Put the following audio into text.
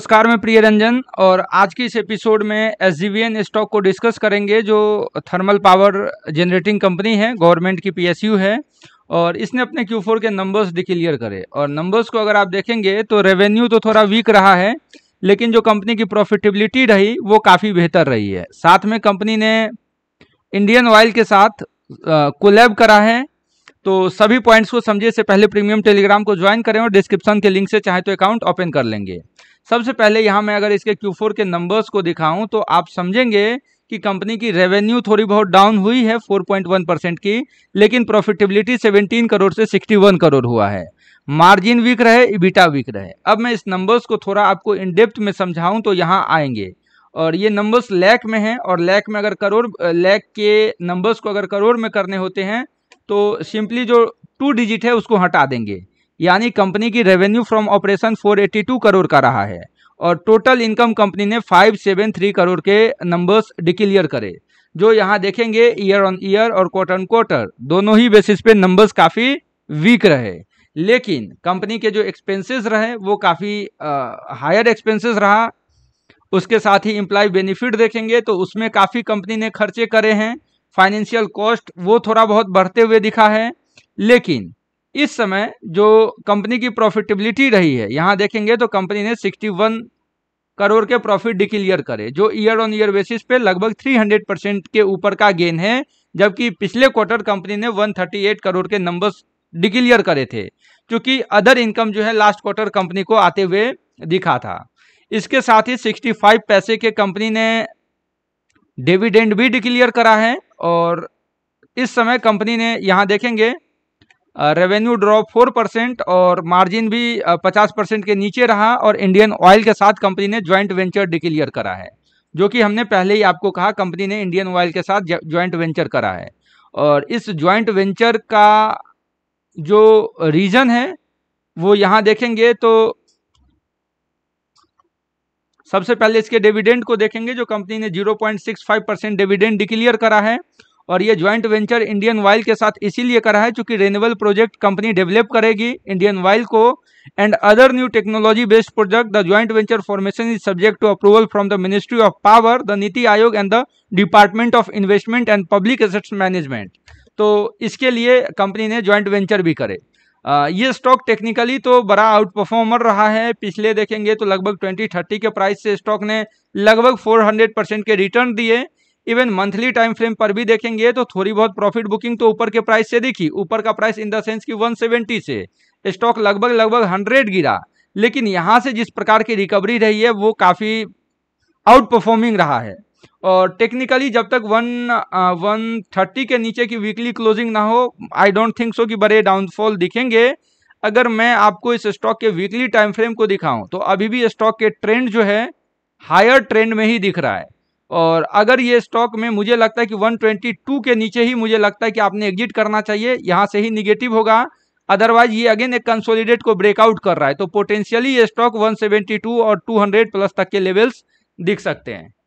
नमस्कार मैं प्रिय रंजन और आज की इस एपिसोड में एस स्टॉक को डिस्कस करेंगे जो थर्मल पावर जनरेटिंग कंपनी है गवर्नमेंट की पीएसयू है और इसने अपने Q4 के नंबर्स डिक्लियर करे और नंबर्स को अगर आप देखेंगे तो रेवेन्यू तो थोड़ा वीक रहा है लेकिन जो कंपनी की प्रॉफिटेबिलिटी रही वो काफ़ी बेहतर रही है साथ में कंपनी ने इंडियन ऑयल के साथ कोलैब करा है तो सभी पॉइंट्स को समझे से पहले प्रीमियम टेलीग्राम को ज्वाइन करें और डिस्क्रिप्शन के लिंक से चाहे तो अकाउंट ओपन कर लेंगे सबसे पहले यहाँ मैं अगर इसके Q4 के नंबर्स को दिखाऊं तो आप समझेंगे कि कंपनी की रेवेन्यू थोड़ी बहुत डाउन हुई है 4.1 परसेंट की लेकिन प्रॉफिटेबिलिटी 17 करोड़ से 61 करोड़ हुआ है मार्जिन वीक रहे इबिटा वीक रहे अब मैं इस नंबर्स को थोड़ा आपको इन डेप्थ में समझाऊं तो यहाँ आएंगे और ये नंबर्स लैक में हैं और लैक में अगर करोड़ लैक के नंबर्स को अगर करोड़ में करने होते हैं तो सिंपली जो टू डिजिट है उसको हटा देंगे यानी कंपनी की रेवेन्यू फ्रॉम ऑपरेशन 482 करोड़ का रहा है और टोटल इनकम कंपनी ने 573 करोड़ के नंबर्स डिक्लियर करे जो यहाँ देखेंगे ईयर ऑन ईयर और क्वार्टर ऑन क्वार्टर दोनों ही बेसिस पे नंबर्स काफ़ी वीक रहे लेकिन कंपनी के जो एक्सपेंसेस रहे वो काफ़ी हायर एक्सपेंसेस रहा उसके साथ ही इम्प्लॉय बेनिफिट देखेंगे तो उसमें काफ़ी कंपनी ने खर्चे करे हैं फाइनेंशियल कॉस्ट वो थोड़ा बहुत बढ़ते हुए दिखा है लेकिन इस समय जो कंपनी की प्रॉफिटेबिलिटी रही है यहाँ देखेंगे तो कंपनी ने 61 करोड़ के प्रॉफिट डिक्लियर करे जो ईयर ऑन ईयर बेसिस पे लगभग 300 परसेंट के ऊपर का गेन है जबकि पिछले क्वार्टर कंपनी ने 138 करोड़ के नंबर्स डिक्लियर करे थे क्योंकि अदर इनकम जो है लास्ट क्वार्टर कंपनी को आते हुए दिखा था इसके साथ ही सिक्सटी पैसे के कंपनी ने डिविडेंड भी डिक्लियर करा है और इस समय कंपनी ने यहाँ देखेंगे रेवेन्यू ड्रॉप फोर परसेंट और मार्जिन भी पचास परसेंट के नीचे रहा और इंडियन ऑयल के साथ कंपनी ने ज्वाइंट वेंचर डिक्लियर करा है जो कि हमने पहले ही आपको कहा कंपनी ने इंडियन ऑयल के साथ ज्वाइंट वेंचर करा है और इस ज्वाइंट वेंचर का जो रीज़न है वो यहाँ देखेंगे तो सबसे पहले इसके डिविडेंड को देखेंगे जो कंपनी ने 0.65 परसेंट डिविडेंड डिक्लियर करा है और ये ज्वाइंट वेंचर इंडियन ऑयल के साथ इसीलिए करा है क्योंकि रेनेबल प्रोजेक्ट कंपनी डेवलप करेगी इंडियन ऑयल को and other new technology based project the joint venture formation is subject to approval from the ministry of power the NITI Aayog and the department of investment and public assets management तो इसके लिए company ने joint venture भी करे ये stock technically तो बड़ा out performer रहा है पिछले देखेंगे तो लगभग ट्वेंटी थर्टी के प्राइस से स्टॉक ने लगभग फोर हंड्रेड परसेंट के रिटर्न दिए इवन मंथली टाइम फ्रेम पर भी देखेंगे तो थोड़ी बहुत प्रॉफिट बुकिंग तो ऊपर के प्राइस से दिखी ऊपर का प्राइस इन द सेंस की 170 से स्टॉक लगभग लगभग हंड्रेड गिरा लेकिन यहाँ से जिस प्रकार की रिकवरी रही है वो काफ़ी आउट परफॉर्मिंग रहा है और टेक्निकली जब तक वन वन थर्टी के नीचे की वीकली क्लोजिंग ना हो आई डोंट थिंक सो कि बड़े डाउनफॉल दिखेंगे अगर मैं आपको इस स्टॉक के वीकली टाइम फ्रेम को दिखाऊं तो अभी भी स्टॉक के ट्रेंड जो है हायर ट्रेंड में ही दिख रहा है और अगर ये स्टॉक में मुझे लगता है कि 122 के नीचे ही मुझे लगता है कि आपने एग्जिट करना चाहिए यहाँ से ही निगेटिव होगा अदरवाइज ये अगेन एक कंसोलिडेट को ब्रेकआउट कर रहा है तो पोटेंशियली ये स्टॉक 172 और 200 प्लस तक के लेवल्स दिख सकते हैं